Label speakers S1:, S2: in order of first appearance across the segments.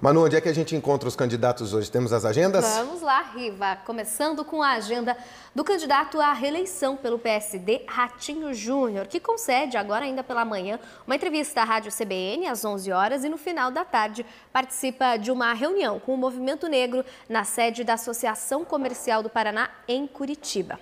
S1: Manu, onde é que a gente encontra os candidatos hoje? Temos as agendas? Vamos
S2: lá, Riva. Começando com a agenda do candidato à reeleição pelo PSD, Ratinho Júnior, que concede agora ainda pela manhã uma entrevista à Rádio CBN às 11 horas e no final da tarde participa de uma reunião com o Movimento Negro na sede da Associação Comercial do Paraná em Curitiba.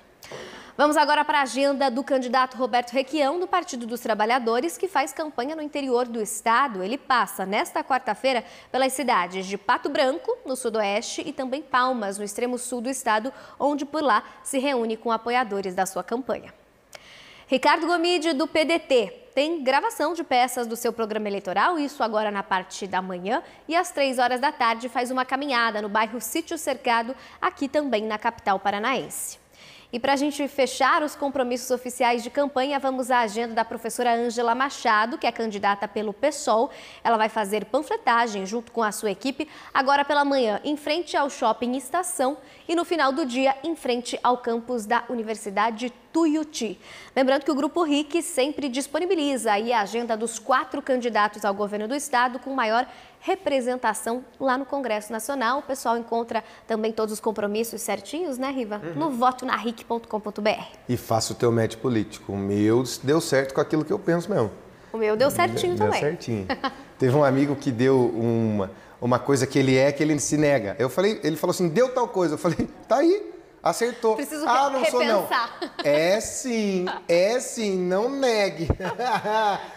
S2: Vamos agora para a agenda do candidato Roberto Requião, do Partido dos Trabalhadores, que faz campanha no interior do estado. Ele passa nesta quarta-feira pelas cidades de Pato Branco, no sudoeste, e também Palmas, no extremo sul do estado, onde por lá se reúne com apoiadores da sua campanha. Ricardo Gomide, do PDT, tem gravação de peças do seu programa eleitoral, isso agora na parte da manhã, e às três horas da tarde faz uma caminhada no bairro Sítio Cercado, aqui também na capital paranaense. E para a gente fechar os compromissos oficiais de campanha, vamos à agenda da professora Ângela Machado, que é candidata pelo PSOL. Ela vai fazer panfletagem junto com a sua equipe, agora pela manhã, em frente ao shopping Estação e no final do dia, em frente ao campus da Universidade Tuiuti. Lembrando que o Grupo RIC sempre disponibiliza a agenda dos quatro candidatos ao governo do estado com maior representação lá no Congresso Nacional. O pessoal encontra também todos os compromissos certinhos, né, Riva? Uhum. No votonarric.com.br.
S1: E faça o teu match político. O meu deu certo com aquilo que eu penso mesmo.
S2: O meu deu certinho deu, também. Deu certinho.
S1: Teve um amigo que deu uma, uma coisa que ele é que ele se nega. Eu falei, ele falou assim, deu tal coisa. Eu falei, tá aí. Acertou. Preciso ah, não repensar. sou não. É sim, é sim, não negue.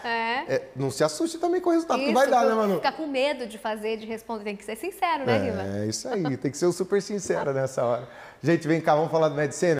S1: É. é não se assuste também com o
S2: resultado isso, que vai dar, né, Manu? Ficar com medo de fazer, de responder, tem que ser sincero, né, é, Riva?
S1: É, isso aí, tem que ser super sincera nessa hora. Gente, vem cá, vamos falar do medicina?